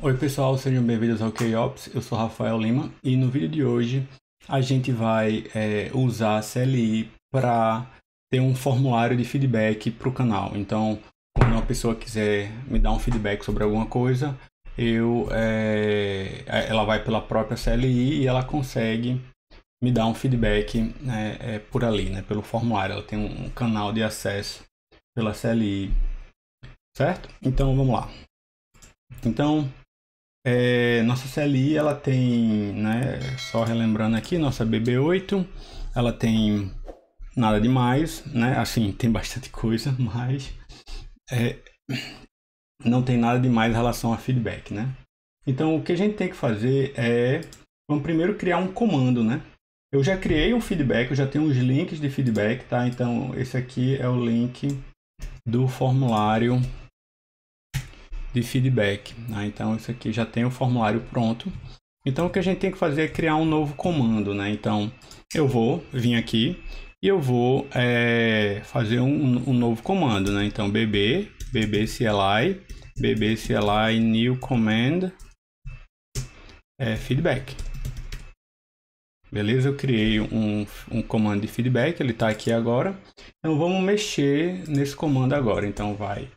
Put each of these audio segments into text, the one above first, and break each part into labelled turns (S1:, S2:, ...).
S1: Oi pessoal, sejam bem-vindos ao KOps, eu sou Rafael Lima e no vídeo de hoje a gente vai é, usar a CLI para ter um formulário de feedback para o canal. Então, quando uma pessoa quiser me dar um feedback sobre alguma coisa, eu, é, é ela vai pela própria CLI e ela consegue me dar um feedback né, é, por ali, né, pelo formulário. Ela tem um canal de acesso pela CLI, certo? Então, vamos lá. Então, é, nossa CLI ela tem, né, só relembrando aqui, nossa BB8, ela tem nada demais, né? Assim, tem bastante coisa, mas é, não tem nada demais em relação a feedback, né? Então, o que a gente tem que fazer é, vamos primeiro criar um comando, né? Eu já criei um feedback, eu já tenho os links de feedback, tá? Então, esse aqui é o link do formulário de feedback. Né? Então isso aqui já tem o formulário pronto. Então o que a gente tem que fazer é criar um novo comando. Né? Então eu vou vir aqui e eu vou é, fazer um, um, novo comando. Né? Então bb, bbcli, bbcli new command é, feedback. Beleza, eu criei um, um comando de feedback, ele está aqui agora. Então vamos mexer nesse comando agora. Então vai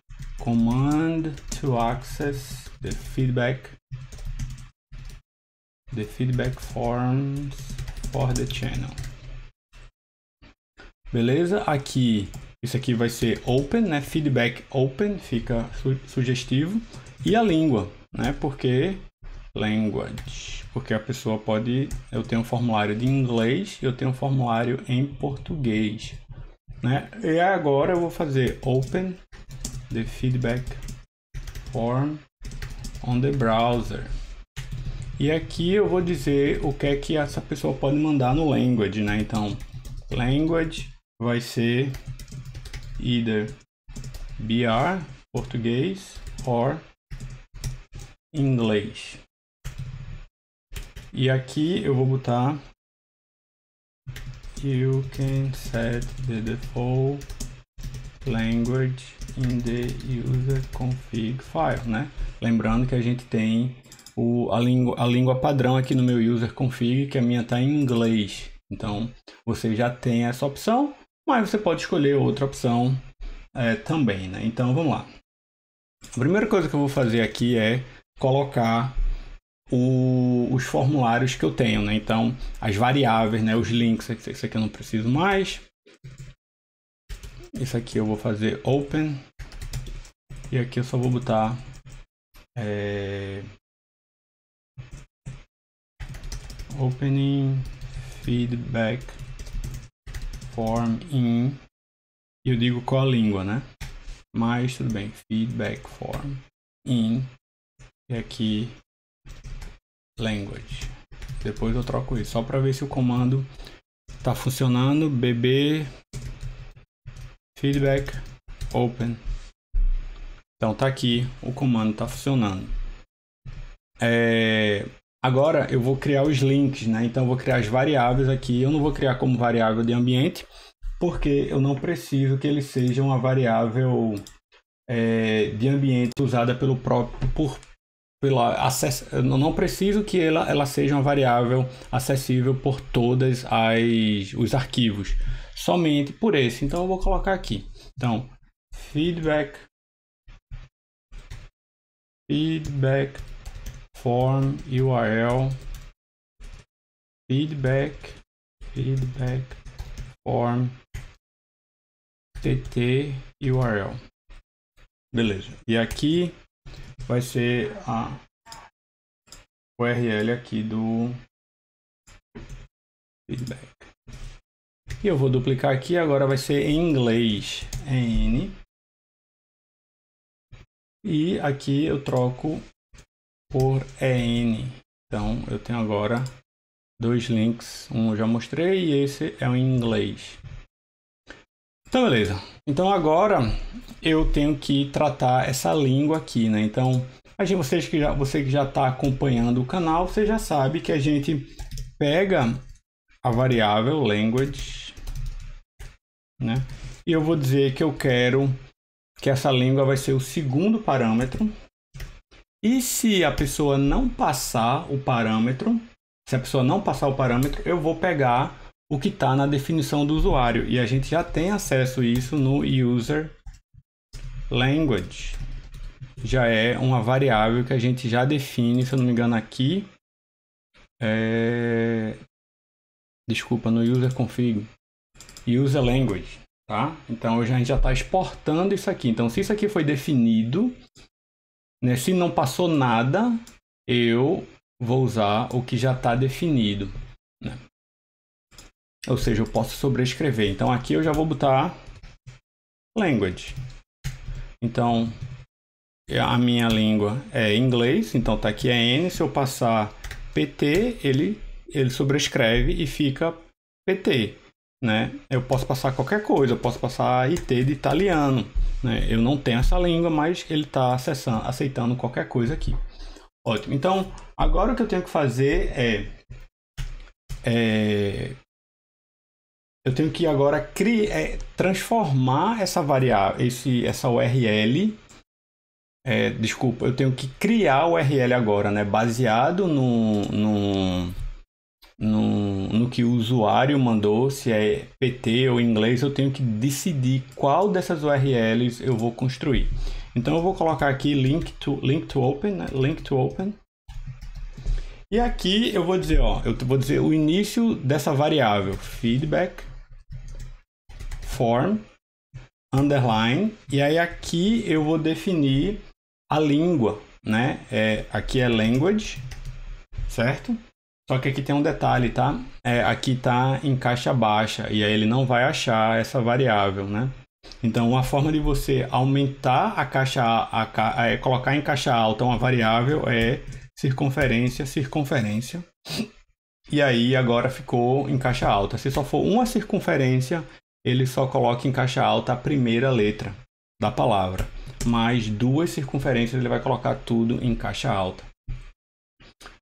S1: command to access the feedback the feedback forms for the channel. Beleza? Aqui, isso aqui vai ser open, né? Feedback open, fica su sugestivo. E a língua, né? Porque language, porque a pessoa pode, eu tenho um formulário de inglês, e eu tenho um formulário em português, né? E agora eu vou fazer open the feedback form on the browser. E aqui eu vou dizer o que é que essa pessoa pode mandar no language, né? Então, language vai ser either BR, português, or inglês. E aqui eu vou botar you can set the default language in the user config file, né? Lembrando que a gente tem o, a, língua, a língua padrão aqui no meu user config, que a minha está em inglês. Então, você já tem essa opção, mas você pode escolher outra opção é, também, né? Então, vamos lá. A primeira coisa que eu vou fazer aqui é colocar o, os formulários que eu tenho, né? Então, as variáveis, né? Os links, isso aqui eu não preciso mais. Isso aqui eu vou fazer open. E aqui eu só vou botar... É, opening feedback form in... E eu digo qual a língua, né? Mas tudo bem. Feedback form in... E aqui... Language. Depois eu troco isso. Só para ver se o comando está funcionando. BB feedback open. Então tá aqui, o comando tá funcionando. É... Agora eu vou criar os links, né? Então eu vou criar as variáveis aqui. Eu não vou criar como variável de ambiente, porque eu não preciso que ele seja uma variável é, de ambiente usada pelo próprio por pela acess, eu não preciso que ela, ela seja uma variável acessível por todas as os arquivos somente por esse. Então eu vou colocar aqui. Então, feedback feedback form URL feedback feedback form tt URL. Beleza. E aqui vai ser a URL aqui do feedback. E eu vou duplicar aqui, agora vai ser em inglês N. E aqui eu troco por EN. Então eu tenho agora dois links, um eu já mostrei e esse é o em inglês. Então beleza. Então agora eu tenho que tratar essa língua aqui, né? Então, a gente, vocês que já, você que já está acompanhando o canal, você já sabe que a gente pega a variável language né? E eu vou dizer que eu quero que essa língua vai ser o segundo parâmetro. E se a pessoa não passar o parâmetro, se a pessoa não passar o parâmetro, eu vou pegar o que está na definição do usuário. E a gente já tem acesso a isso no user language. Já é uma variável que a gente já define, se eu não me engano, aqui. É... Desculpa, no user config user language, tá? Então a gente já está exportando isso aqui. Então se isso aqui foi definido, né, se não passou nada, eu vou usar o que já está definido. Né? Ou seja, eu posso sobrescrever. Então aqui eu já vou botar language. Então é, a minha língua é inglês, então está aqui a é N. Se eu passar PT, ele, ele sobrescreve e fica PT né? Eu posso passar qualquer coisa, eu posso passar IT de italiano, né? Eu não tenho essa língua, mas ele está aceitando qualquer coisa aqui. Ótimo. Então, agora o que eu tenho que fazer é, é eu tenho que agora criar, é, transformar essa variável, esse, essa URL. É, desculpa, eu tenho que criar a URL agora, né? Baseado no, no no, no que o usuário mandou, se é PT ou inglês, eu tenho que decidir qual dessas URLs eu vou construir. Então eu vou colocar aqui link to, link to open, né? link to open. E aqui eu vou dizer, ó, eu vou dizer o início dessa variável feedback form underline e aí aqui eu vou definir a língua, né? É, aqui é language, certo? Só que aqui tem um detalhe, tá? É, aqui tá em caixa baixa e aí ele não vai achar essa variável, né? Então, uma forma de você aumentar a caixa, a, a, é, colocar em caixa alta uma variável é circunferência, circunferência. E aí agora ficou em caixa alta. Se só for uma circunferência, ele só coloca em caixa alta a primeira letra da palavra. Mais duas circunferências, ele vai colocar tudo em caixa alta.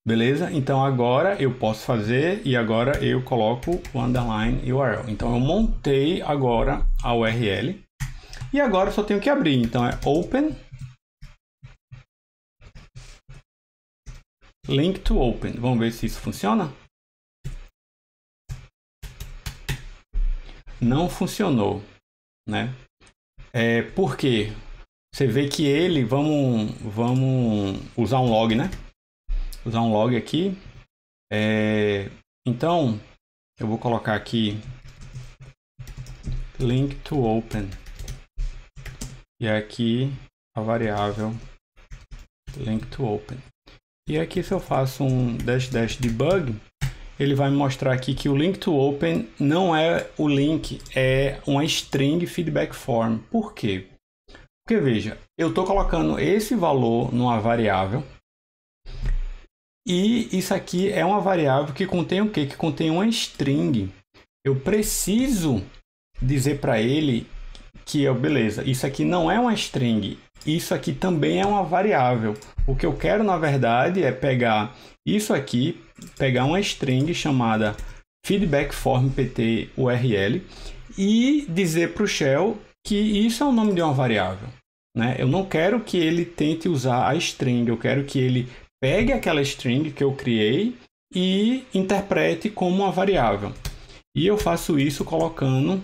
S1: Beleza? Então agora eu posso fazer e agora eu coloco o underline URL. Então eu montei agora a URL e agora eu só tenho que abrir. Então é open link to open. Vamos ver se isso funciona? Não funcionou, né? É, porque Você vê que ele, vamos, vamos usar um log, né? usar um log aqui. É, então, eu vou colocar aqui link to open. E aqui a variável link to open. E aqui se eu faço um dash dash debug, ele vai me mostrar aqui que o link to open não é o link, é uma string feedback form. Por quê? Porque veja, eu estou colocando esse valor numa variável e isso aqui é uma variável que contém o quê? Que contém uma string. Eu preciso dizer para ele que beleza, isso aqui não é uma string, isso aqui também é uma variável. O que eu quero, na verdade, é pegar isso aqui, pegar uma string chamada feedback form pt url e dizer para o shell que isso é o nome de uma variável. Né? Eu não quero que ele tente usar a string, eu quero que ele pegue aquela string que eu criei e interprete como uma variável. E eu faço isso colocando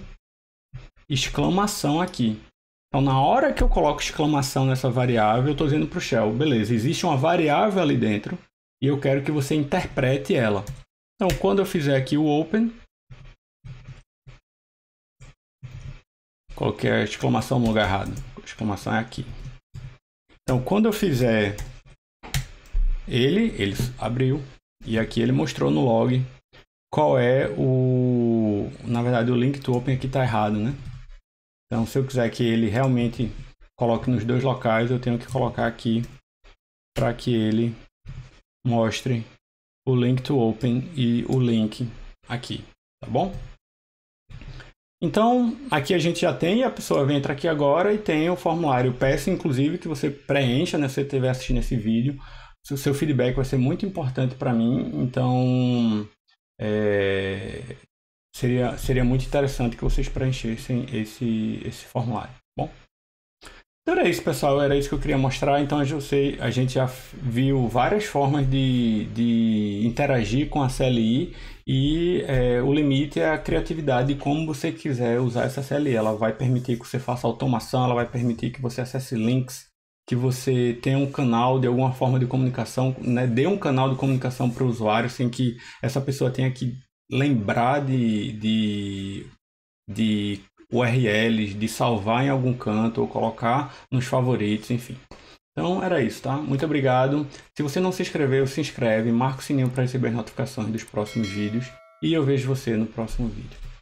S1: exclamação aqui. Então, na hora que eu coloco exclamação nessa variável, eu estou dizendo para o shell, beleza, existe uma variável ali dentro e eu quero que você interprete ela. Então, quando eu fizer aqui o open, coloquei a exclamação no lugar errado. A exclamação é aqui. Então, quando eu fizer ele, ele abriu e aqui ele mostrou no log qual é o... Na verdade, o link to open aqui está errado, né? Então, se eu quiser que ele realmente coloque nos dois locais, eu tenho que colocar aqui para que ele mostre o link to open e o link aqui, tá bom? Então, aqui a gente já tem, a pessoa vem entra aqui agora e tem o formulário. Peço, inclusive, que você preencha, né? Se você estiver assistindo esse vídeo, o seu feedback vai ser muito importante para mim, então é, seria, seria muito interessante que vocês preenchessem esse, esse formulário, tá bom? Então era isso, pessoal, era isso que eu queria mostrar. Então eu sei, a gente já viu várias formas de, de interagir com a CLI e é, o limite é a criatividade de como você quiser usar essa CLI. Ela vai permitir que você faça automação, ela vai permitir que você acesse links, que você tenha um canal de alguma forma de comunicação, né? dê um canal de comunicação para o usuário sem que essa pessoa tenha que lembrar de, de, de URLs, de salvar em algum canto ou colocar nos favoritos, enfim. Então era isso, tá? Muito obrigado. Se você não se inscreveu, se inscreve, marca o sininho para receber as notificações dos próximos vídeos e eu vejo você no próximo vídeo.